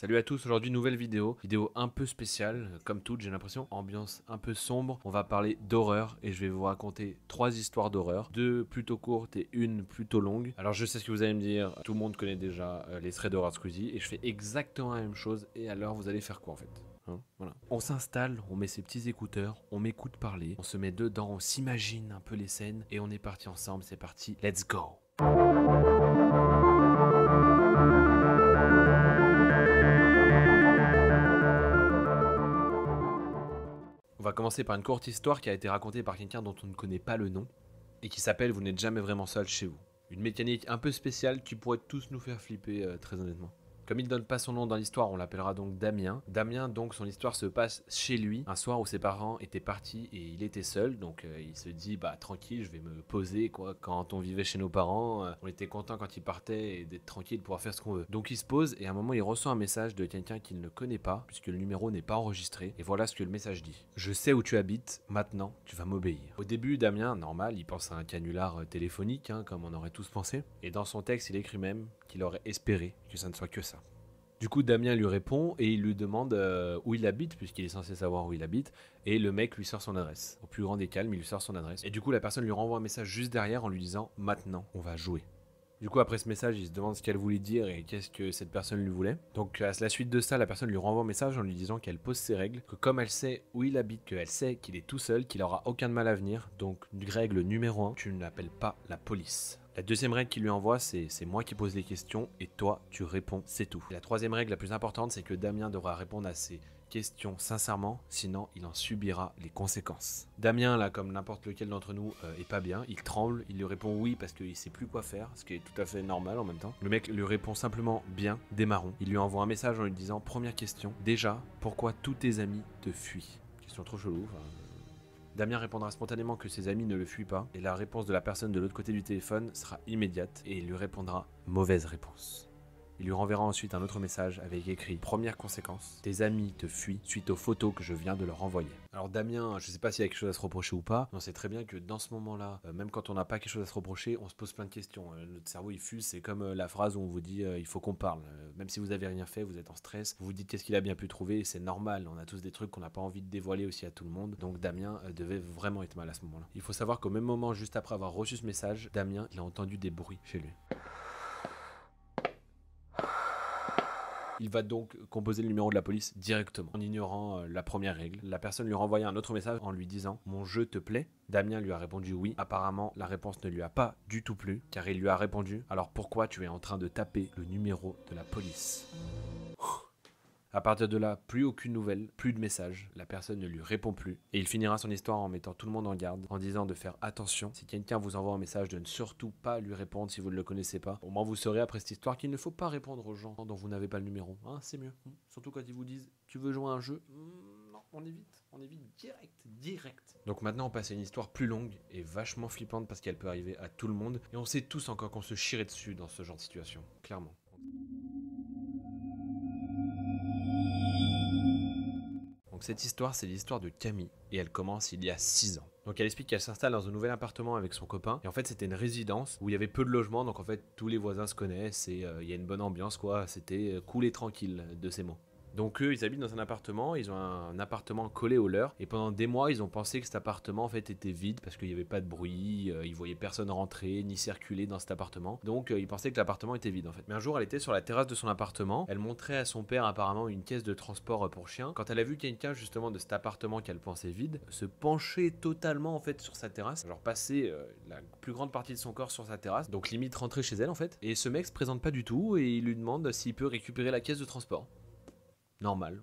Salut à tous, aujourd'hui nouvelle vidéo, vidéo un peu spéciale, comme toutes, j'ai l'impression, ambiance un peu sombre. On va parler d'horreur et je vais vous raconter trois histoires d'horreur, deux plutôt courtes et une plutôt longue. Alors je sais ce que vous allez me dire, tout le monde connaît déjà euh, les traits d'horreur de Squeezie et je fais exactement la même chose et alors vous allez faire quoi en fait hein? voilà. On s'installe, on met ses petits écouteurs, on m'écoute parler, on se met dedans, on s'imagine un peu les scènes et on est parti ensemble, c'est parti, let's go. va commencer par une courte histoire qui a été racontée par quelqu'un dont on ne connaît pas le nom et qui s'appelle Vous n'êtes jamais vraiment seul chez vous. Une mécanique un peu spéciale qui pourrait tous nous faire flipper, euh, très honnêtement. Comme il ne donne pas son nom dans l'histoire, on l'appellera donc Damien. Damien, donc, son histoire se passe chez lui, un soir où ses parents étaient partis et il était seul, donc euh, il se dit, bah tranquille, je vais me poser, quoi. Quand on vivait chez nos parents, euh, on était content quand ils partaient et d'être tranquille, de pouvoir faire ce qu'on veut. Donc il se pose et à un moment, il reçoit un message de quelqu'un qu'il ne connaît pas, puisque le numéro n'est pas enregistré, et voilà ce que le message dit. Je sais où tu habites, maintenant, tu vas m'obéir. Au début, Damien, normal, il pense à un canular euh, téléphonique, hein, comme on aurait tous pensé, et dans son texte, il écrit même qu'il aurait espéré que ça ne soit que ça. Du coup, Damien lui répond et il lui demande euh, où il habite, puisqu'il est censé savoir où il habite. Et le mec lui sort son adresse. Au plus grand des calmes, il lui sort son adresse. Et du coup, la personne lui renvoie un message juste derrière en lui disant Maintenant, on va jouer. Du coup, après ce message, il se demande ce qu'elle voulait dire et qu'est-ce que cette personne lui voulait. Donc, à la suite de ça, la personne lui renvoie un message en lui disant qu'elle pose ses règles, que comme elle sait où il habite, qu'elle sait qu'il est tout seul, qu'il aura aucun mal à venir. Donc, règle numéro 1, tu l'appelles pas la police. La deuxième règle qu'il lui envoie, c'est c'est moi qui pose les questions et toi tu réponds, c'est tout. la troisième règle la plus importante, c'est que Damien devra répondre à ses questions sincèrement, sinon il en subira les conséquences. Damien, là, comme n'importe lequel d'entre nous, euh, est pas bien, il tremble, il lui répond oui parce qu'il sait plus quoi faire, ce qui est tout à fait normal en même temps. Le mec lui répond simplement bien, démarrons. Il lui envoie un message en lui disant première question, déjà, pourquoi tous tes amis te fuient Question trop chelou, enfin, Damien répondra spontanément que ses amis ne le fuient pas, et la réponse de la personne de l'autre côté du téléphone sera immédiate, et il lui répondra Mauvaise réponse. Il lui renverra ensuite un autre message avec écrit Première conséquence, tes amis te fuient suite aux photos que je viens de leur envoyer. Alors Damien, je sais pas s'il y a quelque chose à se reprocher ou pas, mais on sait très bien que dans ce moment-là, euh, même quand on n'a pas quelque chose à se reprocher, on se pose plein de questions. Euh, notre cerveau il fuse, c'est comme euh, la phrase où on vous dit il faut qu'on parle. même si vous avez rien fait, vous êtes en stress, vous vous dites qu'est-ce qu'il a bien pu trouver, c'est normal, on a tous des trucs qu'on n'a pas envie de dévoiler aussi à tout le monde. Donc Damien devait vraiment être mal à ce moment-là. Il faut savoir qu'au même moment, juste après avoir reçu ce message, Damien il a entendu des bruits chez lui. Il va donc composer le numéro de la police directement, en ignorant euh, la première règle. La personne lui renvoie un autre message en lui disant Mon jeu te plaît Damien lui a répondu oui. Apparemment, la réponse ne lui a pas du tout plu, car il lui a répondu Alors pourquoi tu es en train de taper le numéro de la police à partir de là, plus aucune nouvelle, plus de messages, la personne ne lui répond plus, et il finira son histoire en mettant tout le monde en garde, en disant de faire attention, si quelqu'un vous envoie un message, de ne surtout pas lui répondre si vous ne le connaissez pas. Au moins vous saurez après cette histoire qu'il ne faut pas répondre aux gens dont vous n'avez pas le numéro, hein, c'est mieux. Hmm. Surtout quand ils vous disent tu veux jouer à un jeu hmm, Non, on évite, on évite direct, direct. Donc maintenant on passe à une histoire plus longue et vachement flippante parce qu'elle peut arriver à tout le monde, et on sait tous encore qu'on se chirait dessus dans ce genre de situation, clairement. Donc cette histoire, c'est l'histoire de Camille, et elle commence il y a 6 ans. Donc elle explique qu'elle s'installe dans un nouvel appartement avec son copain, et en fait c'était une résidence où il y avait peu de logements, donc en fait tous les voisins se connaissent, et euh, il y a une bonne ambiance, quoi, c'était euh, cool et tranquille, de ces mots. Donc eux, ils habitent dans un appartement, ils ont un appartement collé au leur, et pendant des mois, ils ont pensé que cet appartement en fait était vide parce qu'il n'y avait pas de bruit, euh, ils voyaient personne rentrer ni circuler dans cet appartement, donc euh, ils pensaient que l'appartement était vide en fait. Mais un jour, elle était sur la terrasse de son appartement, elle montrait à son père apparemment une caisse de transport euh, pour chien. Quand elle a vu caisse justement de cet appartement qu'elle pensait vide, se pencher totalement en fait sur sa terrasse, genre passer la plus grande partie de son corps sur sa terrasse, donc limite rentrer chez elle en fait, et ce mec se présente pas du tout et il lui demande s'il peut récupérer la caisse de transport normal.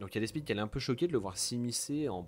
Donc il y a des speed qui est un peu choquée de le voir s'immiscer en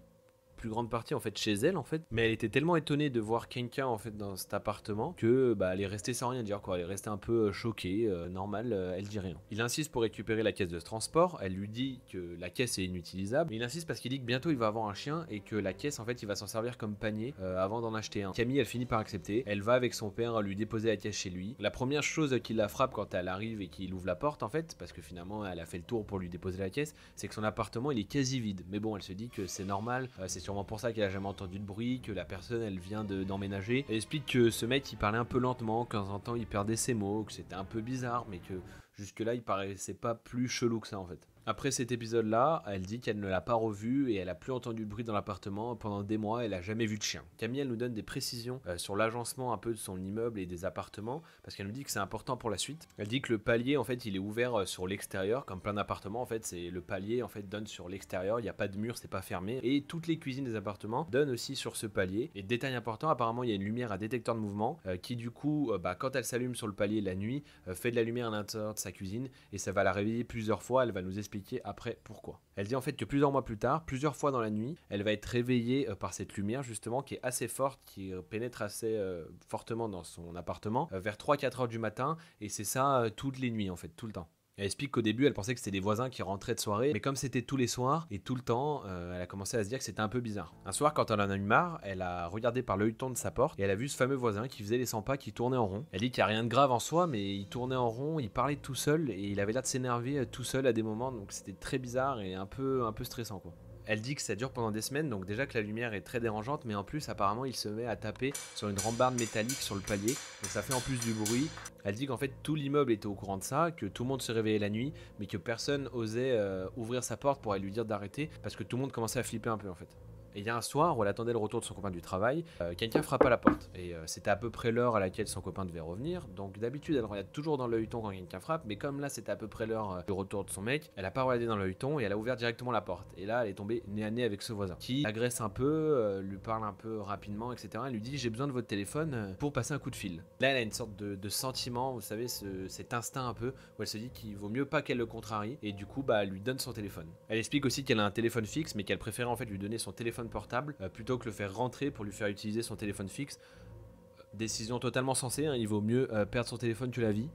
grande partie en fait chez elle en fait, mais elle était tellement étonnée de voir quelqu'un en fait dans cet appartement que bah elle est restée sans rien dire quoi, elle est restée un peu euh, choquée, euh, normal, euh, elle dit rien. Il insiste pour récupérer la caisse de transport, elle lui dit que la caisse est inutilisable, mais il insiste parce qu'il dit que bientôt il va avoir un chien et que la caisse en fait il va s'en servir comme panier avant d'en acheter un. Camille elle finit par accepter, elle va avec son père lui déposer la caisse chez lui. La première chose qui la frappe quand elle arrive et qu'il ouvre la porte en fait, parce que finalement elle a fait le tour pour lui déposer la caisse, c'est que son appartement il est quasi vide. Mais bon elle se dit que c'est normal, c'est sur vraiment pour ça qu'elle a jamais entendu de bruit, que la personne elle vient d'emménager. elle explique que ce mec il parlait un peu lentement, qu'en en temps il perdait ses mots, que c'était un peu bizarre, mais que jusque là il paraissait pas plus chelou que ça en fait. Après cet épisode-là, elle dit qu'elle ne l'a pas revu et elle a plus entendu de bruit dans l'appartement pendant des mois, elle n'a jamais vu de chien. Camille, elle nous donne des précisions euh, sur l'agencement un peu de son immeuble et des appartements parce qu'elle nous dit que c'est important pour la suite. Elle dit que le palier en fait, il est ouvert euh, sur l'extérieur comme plein d'appartements en fait, c'est le palier en fait donne sur l'extérieur, il n'y a pas de mur, c'est pas fermé et toutes les cuisines des appartements donnent aussi sur ce palier. Et détail important, apparemment, il y a une lumière à détecteur de mouvement euh, qui du coup bah, quand elle s'allume sur le palier la nuit fait de la lumière à l'intérieur de sa cuisine et ça va la réveiller plusieurs fois, elle va nous après pourquoi. Elle dit en fait que plusieurs mois plus tard, plusieurs fois dans la nuit, elle va être réveillée euh, par cette lumière justement qui est assez forte, qui pénètre assez euh, fortement dans son appartement, euh, vers 3-4 heures du matin, et c'est ça toutes les nuits en fait, tout le temps. Elle explique qu'au début, elle pensait que c'était des voisins qui rentraient de soirée, mais comme c'était tous les soirs et tout le temps, euh, elle a commencé à se dire que c'était un peu bizarre. Un soir, quand elle en a eu marre, elle a regardé par le de sa porte et elle a vu ce fameux voisin qui faisait les 100 pas qui tournait en rond. Elle dit qu'il n'y a rien de grave en soi, mais il tournait en rond, il parlait tout seul et il avait l'air de s'énerver euh, tout seul à des moments, donc c'était très bizarre et un peu, un peu stressant quoi elle dit que ça dure pendant des semaines, donc déjà que la lumière est très dérangeante, mais en plus apparemment il se met à taper sur une rambarde métallique sur le palier, donc ça fait en plus du bruit. Elle dit qu'en fait tout l'immeuble était au courant de ça, que tout le monde se réveillait la nuit, mais que personne osait euh, ouvrir sa porte pour aller lui dire d'arrêter, parce que tout le monde commençait à flipper un peu en fait. Et il y a un soir où elle attendait le retour de son copain du travail, euh, quelqu'un frappe à la porte. Et euh, c'était à peu près l'heure à laquelle son copain devait revenir. Donc d'habitude, elle regarde toujours dans le quand quelqu'un frappe, mais comme là c'était à peu près l'heure euh, du retour de son mec, elle a pas regardé dans le et elle a ouvert directement la porte. Et là, elle est tombée nez à nez avec ce voisin qui agresse un peu, lui parle un peu rapidement, etc. Elle lui dit J'ai besoin de votre téléphone pour passer un coup de fil. Là, elle a une sorte de, sentiment, vous savez, cet instinct un peu où elle se dit qu'il vaut mieux pas qu'elle le contrarie et du coup, bah, elle lui donne son téléphone. Elle explique aussi qu'elle a un téléphone fixe, mais qu'elle préférait en fait lui donner son téléphone portable euh, plutôt que le faire rentrer pour lui faire utiliser son téléphone fixe. Euh, décision totalement sensée, hein, il vaut mieux euh, perdre son téléphone que la vie,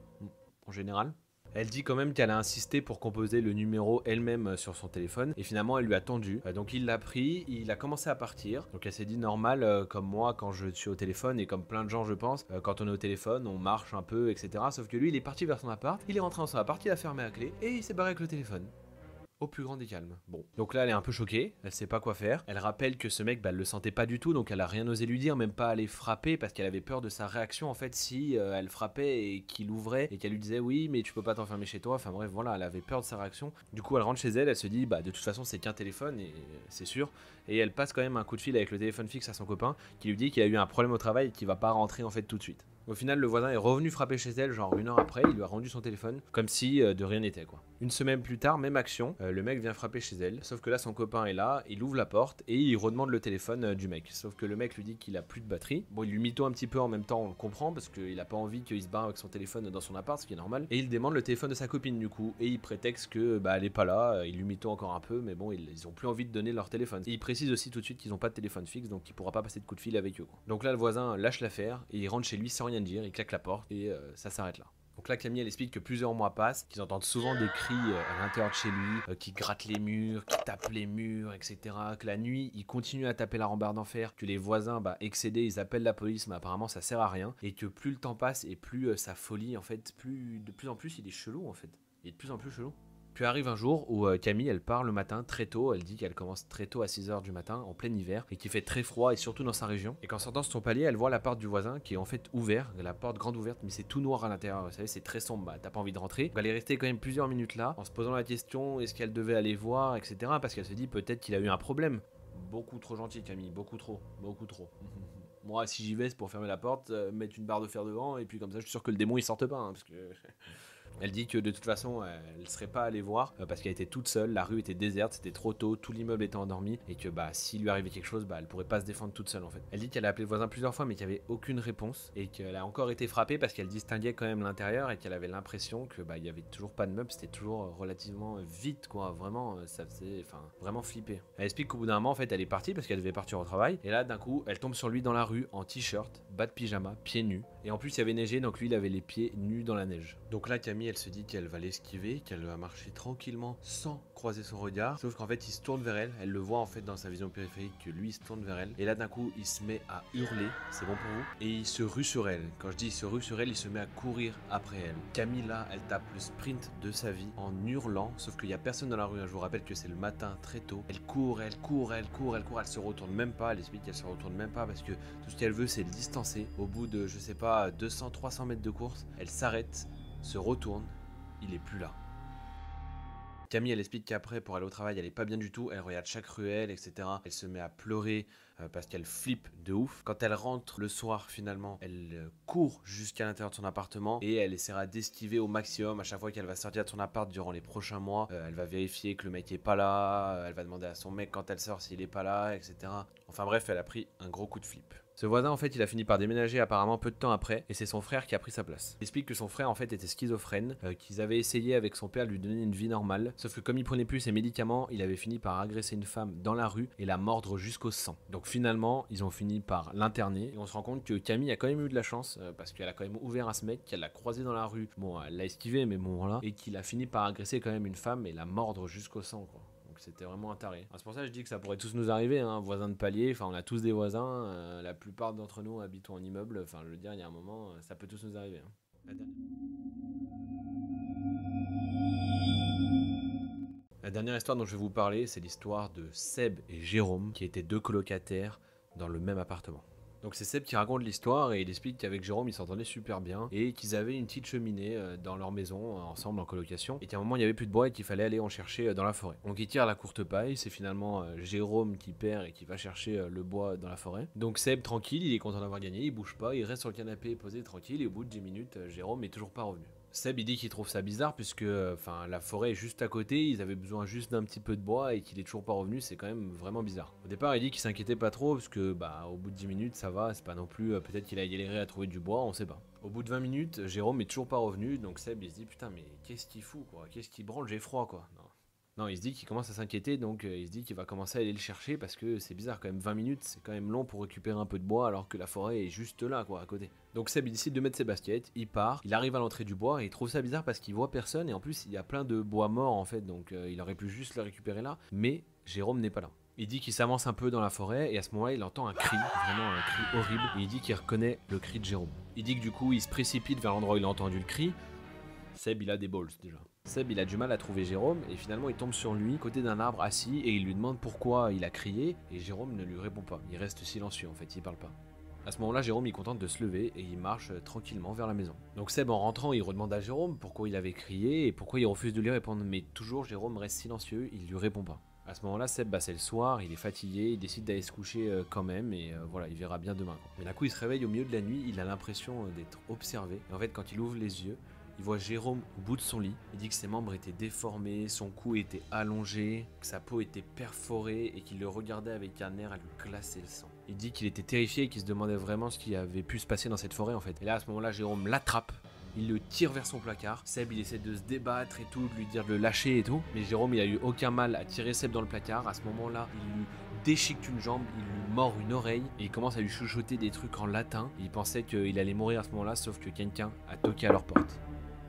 en général. Elle dit quand même qu'elle a insisté pour composer le numéro elle-même sur son téléphone et finalement elle lui a tendu. donc il l'a pris, il a commencé à partir. Donc elle s'est dit normal comme moi quand je suis au téléphone et comme plein de gens je pense, quand on est au téléphone on marche un peu etc. Sauf que lui il est parti vers son appart, il est rentré dans son appart, il a fermé la clé et il s'est barré avec le téléphone au plus grand des calmes. Bon. Donc là, elle est un peu choquée, elle sait pas quoi faire. Elle rappelle que ce mec, bah, elle le sentait pas du tout, donc elle a rien osé lui dire, même pas aller frapper, parce qu'elle avait peur de sa réaction, en fait, si euh, elle frappait et qu'il ouvrait et qu'elle lui disait oui, mais tu peux pas t'enfermer chez toi. Enfin bref, voilà, elle avait peur de sa réaction. Du coup, elle rentre chez elle, elle se dit, bah, de toute façon, c'est qu'un téléphone, et c'est sûr. Et elle passe quand même un coup de fil avec le téléphone fixe à son copain, qui lui dit qu'il a eu un problème au travail et qu'il va pas rentrer, en fait, tout de suite. Au final, le voisin est revenu frapper chez elle, genre une heure après, il lui a rendu son téléphone, comme si euh, de rien n'était quoi. Une semaine plus tard, même action, euh, le mec vient frapper chez elle, sauf que là son copain est là, il ouvre la porte et il redemande le téléphone euh, du mec. Sauf que le mec lui dit qu'il a plus de batterie. Bon, il lui mito un petit peu en même temps, on le comprend, parce qu'il a pas envie qu'il se barre avec son téléphone dans son appart, ce qui est normal. Et il demande le téléphone de sa copine du coup, et il prétexte que bah elle est pas là, il lui mito encore un peu, mais bon, ils, ont plus envie de donner leur téléphone. Et il précise aussi tout de suite qu'ils ont pas de téléphone fixe, donc il pourra pas passer de coup de fil avec eux. Donc là, le voisin lâche l'affaire et il rentre chez lui sans rien dire, il claque la porte et euh, ça s'arrête là. Donc là, Camille, elle explique que plusieurs mois passent, qu'ils entendent souvent des cris euh, à l'intérieur de chez lui, qu'ils euh, qui grattent les murs, qui tapent les murs, etc. Que la nuit, ils continuent à taper la rambarde d'enfer, que les voisins, bah, excédés, ils appellent la police, mais apparemment ça sert à rien, et que plus le temps passe et plus sa folie, en fait, plus de plus en plus, il est chelou, en fait. Il est de plus en plus chelou. Tu arrive un jour où euh, Camille, elle part le matin très tôt, elle dit qu'elle commence très tôt à 6h du matin, en plein hiver, et qu'il fait très froid, et surtout dans sa région. Et qu'en sortant de son palier, elle voit la porte du voisin qui est en fait ouverte, la porte grande ouverte, mais c'est tout noir à l'intérieur, vous savez, c'est très sombre, bah, t'as pas envie de rentrer. elle est restée quand même plusieurs minutes là, en se posant la question, est-ce qu'elle devait aller voir, etc. Parce qu'elle se dit peut-être qu'il a eu un problème. Beaucoup trop gentil Camille, beaucoup trop, beaucoup trop. Moi, si j'y vais, c'est pour fermer la porte, euh, mettre une barre de fer devant, et puis comme ça, je suis sûr que le démon il sorte pas, hein, parce que... Elle dit que de toute façon, elle ne serait pas allée voir euh, parce qu'elle était toute seule, la rue était déserte, c'était trop tôt, tout l'immeuble était endormi et que bah s'il lui arrivait quelque chose, bah elle pourrait pas se défendre toute seule en fait. Elle dit qu'elle a appelé le voisin plusieurs fois mais qu'il n'y avait aucune réponse et qu'elle a encore été frappée parce qu'elle distinguait quand même l'intérieur et qu'elle avait l'impression que bah il y avait toujours pas de meubles, c'était toujours euh, relativement vite quoi, vraiment euh, ça faisait enfin vraiment flipper. Elle explique qu'au bout d'un moment en fait, elle est partie parce qu'elle devait partir au travail et là d'un coup, elle tombe sur lui dans la rue en t-shirt bas de pyjama, pieds nus. Et en plus, il y avait neigé, donc lui, il avait les pieds nus dans la neige. Donc là, Camille, elle se dit qu'elle va l'esquiver, qu'elle va marcher tranquillement sans croiser son regard. Sauf qu'en fait, il se tourne vers elle. Elle le voit en fait dans sa vision périphérique que lui il se tourne vers elle. Et là, d'un coup, il se met à hurler. C'est bon pour vous Et il se rue sur elle. Quand je dis il se rue sur elle, il se met à courir après elle. Camille, là, elle tape le sprint de sa vie en hurlant. Sauf qu'il y a personne dans la rue. Hein. Je vous rappelle que c'est le matin très tôt. Elle court, elle court, elle court, elle court. Elle se retourne même pas. Elle explique qu'elle se retourne même pas parce que tout ce qu'elle veut, c'est distance au bout de, je sais pas, 200-300 mètres de course, elle s'arrête, se retourne, il est plus là. Camille, elle explique qu'après, pour aller au travail, elle est pas bien du tout. Elle regarde chaque ruelle, etc. Elle se met à pleurer euh, parce qu'elle flippe de ouf. Quand elle rentre le soir, finalement, elle euh, court jusqu'à l'intérieur de son appartement et elle essaiera d'esquiver au maximum à chaque fois qu'elle va sortir de son appart durant les prochains mois. Euh, elle va vérifier que le mec est pas là. elle va demander à son mec quand elle sort s'il est pas là, etc. Enfin bref, elle a pris un gros coup de flip. Ce voisin, en fait, il a fini par déménager apparemment peu de temps après, et c'est son frère qui a pris sa place. Il explique que son frère, en fait, était schizophrène, euh, qu'ils avaient essayé avec son père de lui donner une vie normale, sauf que comme il prenait plus ses médicaments, il avait fini par agresser une femme dans la rue et la mordre jusqu'au sang. Donc finalement, ils ont fini par l'interner, et on se rend compte que Camille a quand même eu de la chance, euh, parce qu'elle a quand même ouvert à ce mec, qu'elle l'a croisé dans la rue, bon, elle l'a esquivé, mais bon, voilà, et qu'il a fini par agresser quand même une femme et la mordre jusqu'au sang, quoi c'était vraiment un taré. Ah, c'est pour ça que je dis que ça pourrait tous nous arriver, hein, voisins de palier, enfin on a tous des voisins, euh, la plupart d'entre nous habitons en immeuble, enfin je veux dire, il y a un moment, euh, ça peut tous nous arriver. Hein. La dernière histoire dont je vais vous parler, c'est l'histoire de Seb et Jérôme, qui étaient deux colocataires dans le même appartement. Donc c'est Seb qui raconte l'histoire et il explique qu'avec Jérôme ils s'entendaient super bien et qu'ils avaient une petite cheminée euh, dans leur maison euh, ensemble en colocation et qu'à un moment il n'y avait plus de bois et qu'il fallait aller en chercher euh, dans la forêt. Donc il tire la courte paille, c'est finalement Jérôme qui perd et qui va chercher le bois dans la forêt. Donc Seb tranquille, il est content d'avoir gagné, il bouge pas, il reste sur le canapé posé tranquille et au bout de 10 minutes Jérôme est toujours pas revenu. Seb il dit qu'il trouve ça bizarre puisque enfin la forêt est juste à côté, ils avaient besoin juste d'un petit peu de bois et qu'il est toujours pas revenu, c'est quand même vraiment bizarre. Au départ il dit qu'il s'inquiétait pas trop parce que bah au bout de 10 minutes ça va, c'est pas non plus euh, peut-être qu'il a galéré à trouver du bois, on sait pas. Au bout de 20 minutes, Jérôme est toujours pas revenu, donc Seb il se dit putain mais qu'est-ce qu'il fout quoi, qu'est-ce qu'il branle, j'ai froid quoi. Non, il se dit qu'il commence à s'inquiéter, donc euh, il se dit qu'il va commencer à aller le chercher parce que c'est bizarre quand même, 20 minutes, c'est quand même long pour récupérer un peu de bois alors que la forêt est juste là, quoi, à côté. Donc Seb il décide de mettre ses baskets, il part, il arrive à l'entrée du bois et il trouve ça bizarre parce qu'il voit personne et en plus il y a plein de bois morts en fait, donc euh, il aurait pu juste le récupérer là, mais Jérôme n'est pas là. Il dit qu'il s'avance un peu dans la forêt et à ce moment-là, il entend un cri, vraiment un cri horrible. Et il dit qu'il reconnaît le cri de Jérôme. Il dit que du coup, il se précipite vers l'endroit où il a entendu le cri. Seb, il a des bols, déjà. Seb, il a du mal à trouver Jérôme et finalement il tombe sur lui, côté d'un arbre assis, et il lui demande pourquoi il a crié et Jérôme ne lui répond pas. Il reste silencieux en fait, il parle pas. À ce moment-là, Jérôme il est de se lever et il marche euh, tranquillement vers la maison. Donc Seb, en rentrant, il redemande à Jérôme pourquoi il avait crié et pourquoi il refuse de lui répondre, mais toujours Jérôme reste silencieux, il lui répond pas. À ce moment-là, Seb, bah, c'est le soir, il est fatigué, il décide d'aller se coucher euh, quand même, et euh, voilà, il verra bien demain. Mais d'un coup, il se réveille au milieu de la nuit, il a l'impression d'être observé, et en fait, quand il ouvre les yeux, il voit Jérôme au bout de son lit. Il dit que ses membres étaient déformés, son cou était allongé, que sa peau était perforée et qu'il le regardait avec un air à lui classer le sang. Il dit qu'il était terrifié et qu'il se demandait vraiment ce qui avait pu se passer dans cette forêt en fait. Et là à ce moment-là, Jérôme l'attrape il le tire vers son placard. Seb, il essaie de se débattre et tout, de lui dire de le lâcher et tout. Mais Jérôme, il a eu aucun mal à tirer Seb dans le placard. À ce moment-là, il lui déchique une jambe, il lui mord une oreille et il commence à lui chuchoter des trucs en latin. Il pensait qu'il allait mourir à ce moment-là, sauf que quelqu'un a toqué à leur porte.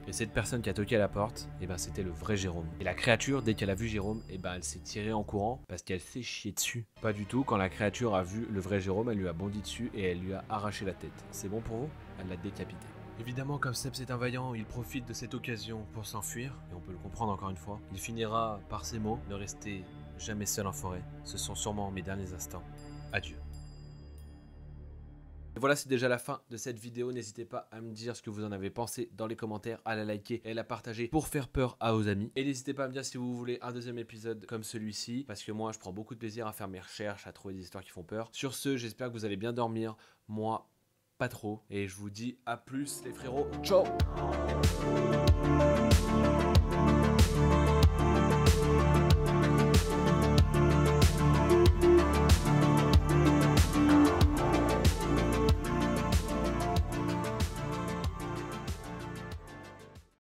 Et cette personne qui a toqué à la porte, et eh ben c'était le vrai Jérôme. Et la créature, dès qu'elle a vu Jérôme, et eh ben elle s'est tirée en courant parce qu'elle s'est chiée dessus. Pas du tout, quand la créature a vu le vrai Jérôme, elle lui a bondi dessus et elle lui a arraché la tête. C'est bon pour vous Elle l'a décapité. Évidemment, comme Seps est un vaillant, il profite de cette occasion pour s'enfuir, et on peut le comprendre encore une fois. Il finira par ces mots Ne restez jamais seul en forêt. Ce sont sûrement mes derniers instants. Adieu voilà, c'est déjà la fin de cette vidéo. N'hésitez pas à me dire ce que vous en avez pensé dans les commentaires, à la liker et à la partager pour faire peur à vos amis. Et n'hésitez pas à me dire si vous voulez un deuxième épisode comme celui-ci, parce que moi, je prends beaucoup de plaisir à faire mes recherches, à trouver des histoires qui font peur. Sur ce, j'espère que vous allez bien dormir. Moi, pas trop. Et je vous dis à plus les frérots. Ciao